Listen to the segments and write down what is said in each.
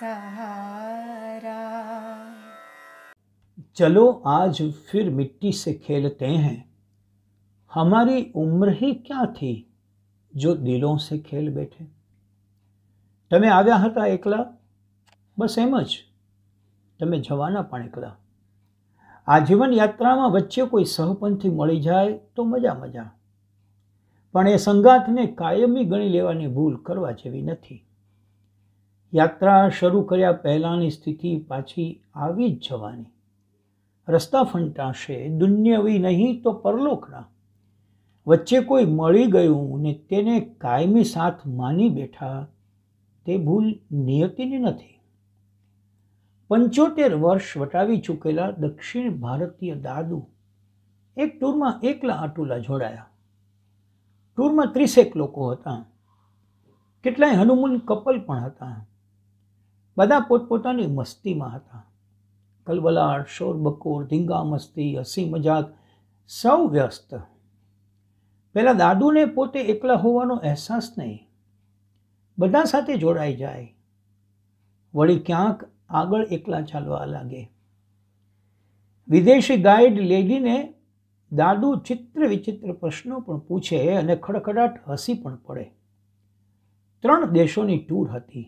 सहारा चलो आज फिर मिट्टी से खेलते हैं हमारी उम्र ही क्या थी जो દિલો સે ખેલ બેઠે તમે આવ્યા હતા એકલા બસ એમ જ તમે જવાના પણ એકલા આ યાત્રામાં વચ્ચે કોઈ સહપંથી મળી જાય તો મજા મજા પણ એ સંગાથને કાયમી ગણી લેવાની ભૂલ કરવા જેવી નથી યાત્રા શરૂ કર્યા પહેલાંની સ્થિતિ પાછી આવી જ જવાની રસ્તા ફંટાશે દુન્યવી નહીં તો પરલોકના વચ્ચે કોઈ મળી ગયું ને તેને કાયમી સાથ માની બેઠા તે ભૂલ નિયતિની નથી પંચોતેર વર્ષ વટાવી ચૂકેલા દક્ષિણ ભારતીય દાદુ એક ટૂરમાં એકલા અટુલા જોડાયા ટૂરમાં ત્રીસેક લોકો હતા કેટલાય હનુમાન કપલ પણ હતા બધા પોતપોતાની મસ્તીમાં હતા કલબલાટ શોરબકોર ધીંગા મસ્તી હસી મજાક સૌ વ્યસ્ત પહેલાં દાદુને પોતે એકલા હોવાનો અહેસાસ નહીં બધા સાથે જોડાઈ જાય વળી ક્યાંક આગળ એકલા ચાલવા લાગે વિદેશી ગાઈડ લેડીને દાદુ ચિત્ર વિચિત્ર પ્રશ્નો પણ પૂછે અને ખડખડાટ હસી પણ પડે ત્રણ દેશોની ટૂર હતી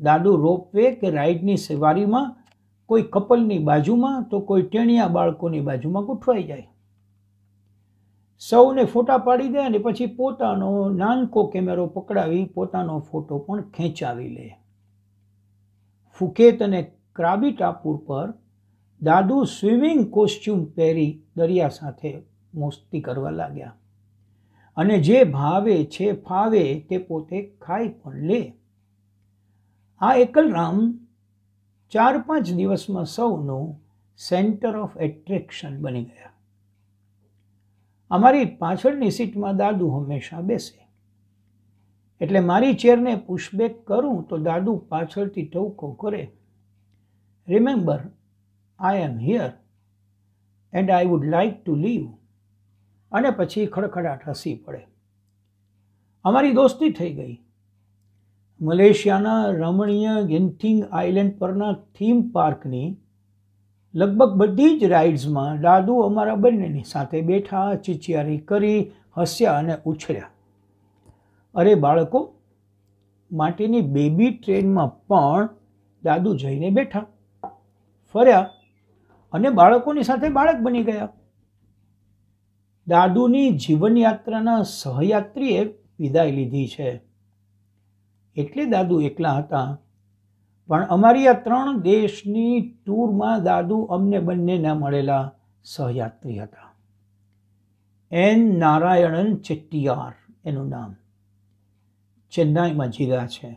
દાદુ રોપવે કે રાઈડની સવારીમાં કોઈ કપલની બાજુમાં તો કોઈ ટેણિયા બાળકોની બાજુમાં ગૂંઠવાઈ જાય સૌને ફોટા પાડી દે અને પછી પોતાનો નાનકો કેમેરો પકડાવી પોતાનો ફોટો પણ ખેંચાવી લે ફુકેત અને ક્રાબી ટાપુર પર દાદુ સ્વિમિંગ કોસ્ચ્યુમ પહેરી દરિયા સાથે મોસ્તી કરવા લાગ્યા અને જે ભાવે છે ફાવે તે પોતે ખાઈ પણ લે આ એકલરામ ચાર પાંચ દિવસમાં સૌનું સેન્ટર ઓફ એટ્રેક્શન બની ગયા અમારી પાછળની સીટમાં દાદુ હંમેશા બેસે એટલે મારી ચેરને પુશબેક કરું તો દાદુ પાછળથી ટવકો કરે remember I am here and I would like to leave અને પછી ખડખડાટ હસી પડે અમારી દોસ્તી થઈ ગઈ મલેશિયાના રમણીય ગેન્થિંગ આઇલેન્ડ પરના થીમ પાર્કની લગભગ બધી જ રાઇડ્સમાં દાદુ અમારા બંનેની સાથે બેઠા ચિચિયારી કરી હસ્યા અને ઉછળ્યા અરે બાળકો માટેની બેબી ટ્રેનમાં પણ દાદુ જઈને બેઠા ફર્યા અને બાળકોની સાથે બાળક બની ગયા દાદુની જીવનયાત્રાના સહયાત્રીએ વિદાય લીધી છે એટલે દાદુ એકલા હતા પણ અમારી આ ત્રણ દેશની ટૂરમાં દાદુ અમને બંનેને મળેલા સહયાત્રી હતા એન નારાયણન ચેટ્ટીયાર એનું નામ ચેન્નાઈમાં જીરા છે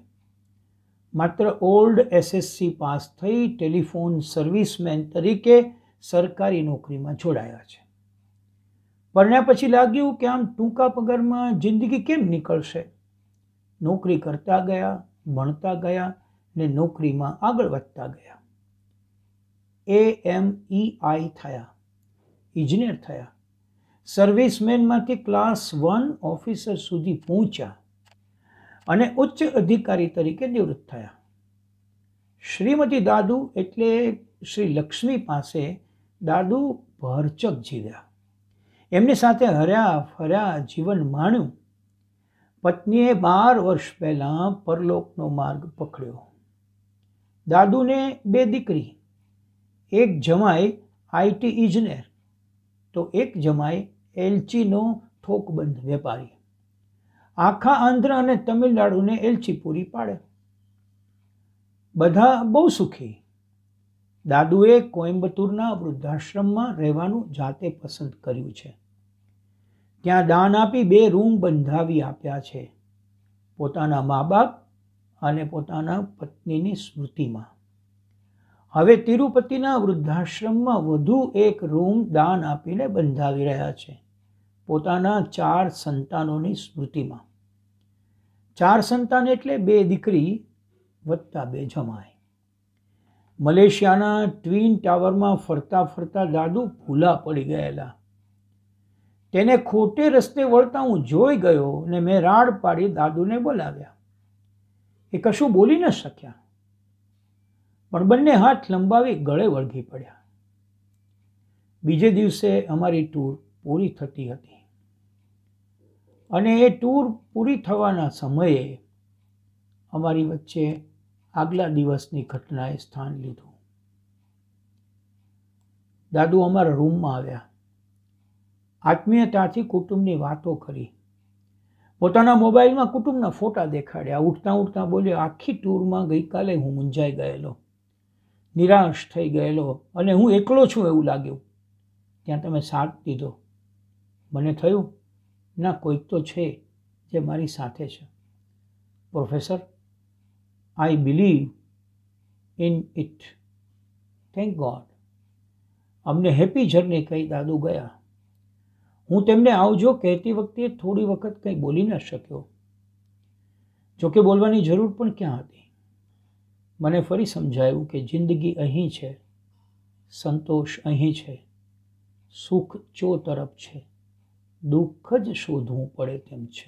માત્ર ઓલ્ડ એસએસસી પાસ થઈ ટેલિફોન સર્વિસમેન તરીકે સરકારી નોકરીમાં જોડાયા છે પરણ્યા પછી લાગ્યું કે આમ ટૂંકા પગારમાં જિંદગી કેમ નીકળશે નોકરી કરતા ગયા ભણતા ગયા ને નોકરીમાં આગળ વધતા ગયા એ એમ ઈ આઈ થયા ઇજનેર થયા સર્વિસમેનમાંથી ક્લાસ વન ઓફિસર સુધી પહોંચ્યા અને ઉચ્ચ અધિકારી તરીકે નિવૃત્ત થયા શ્રીમતી દાદુ એટલે શ્રી લક્ષ્મી પાસે દાદુ ભરચક જીવ્યા એમની સાથે હર્યા ફર્યા જીવન માણ્યું પત્નીએ બાર વર્ષ પહેલાં પરલોકનો માર્ગ પકડ્યો દાદુને બે દીકરી એક જમાઈ આઈટી ઇજનેર તો એક જમાઈ એલચીનો થોકબંધ વેપારી આખા આંધ્ર અને તમિલનાડુને એલચી પૂરી પાડે બધા બહુ સુખી દાદુએ કોઇમ્બતુરના વૃદ્ધાશ્રમમાં રહેવાનું જાતે પસંદ કર્યું છે ત્યાં દાન આપી બે રૂમ બંધાવી આપ્યા છે પોતાના મા બાપ અને પોતાના પત્નીની સ્મૃતિમાં હવે તિરુપતિના વૃદ્ધાશ્રમમાં વધુ એક રૂમ દાન આપીને બંધાવી રહ્યા છે પોતાના ચાર સંતાનોની સ્મૃતિમાં ચાર સંતાન એટલે બે દીકરી વત્તા બે જમાય મલેશિયાના ટ્વીન ટાવરમાં ફરતા ફરતા દાદુ ભૂલા પડી ગયેલા તેને ખોટે રસ્તે વળતા હું જોઈ ગયો ને મેં રાડ પાડી દાદુને બોલાવ્યા એ કશું બોલી ન શક્યા પણ બંને હાથ લંબાવી ગળે વળગી પડ્યા બીજે દિવસે અમારી ટૂર પૂરી થતી હતી અને એ ટૂર પૂરી થવાના સમયે અમારી વચ્ચે આગલા દિવસની ઘટનાએ સ્થાન લીધું દાદુ અમારા રૂમમાં આવ્યા આત્મીયતાથી કુટુંબની વાતો કરી પોતાના મોબાઈલમાં કુટુંબના ફોટા દેખાડ્યા ઉઠતા ઉઠતા બોલ્યો આખી ટૂરમાં ગઈકાલે હું મૂંઝાઈ ગયેલો નિરાશ થઈ ગયેલો અને હું એકલો છું એવું લાગ્યું ત્યાં તમે સાથ દીધો મને થયું ના કોઈક તો છે જે મારી સાથે છે professor I believe in it thank God અમને હેપી જર્ની કહી દાદુ ગયા હું તેમને આવજો કહેતી વખતે થોડી વખત કંઈ બોલી ન શક્યો જોકે બોલવાની જરૂર પણ ક્યાં હતી મને ફરી સમજાયું કે જિંદગી અહીં છે સંતોષ અહીં છે સુખ ચો તરફ છે દુઃખ જ શોધવું પડે તેમ છે